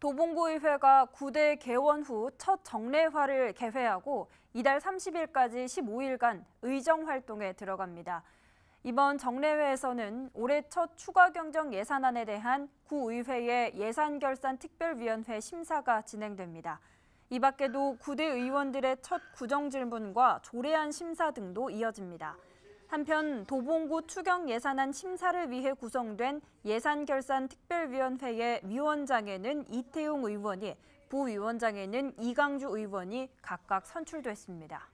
도봉구의회가 9대 개원 후 첫 정례화를 개회하고 이달 30일까지 15일간 의정 활동에 들어갑니다. 이번 정례회에서는 올해 첫 추가 경정 예산안에 대한 구의회의 예산결산특별위원회 심사가 진행됩니다. 이 밖에도 구대 의원들의 첫 구정질문과 조례안 심사 등도 이어집니다. 한편 도봉구 추경 예산안 심사를 위해 구성된 예산결산특별위원회의 위원장에는 이태용 의원이, 부위원장에는 이강주 의원이 각각 선출됐습니다.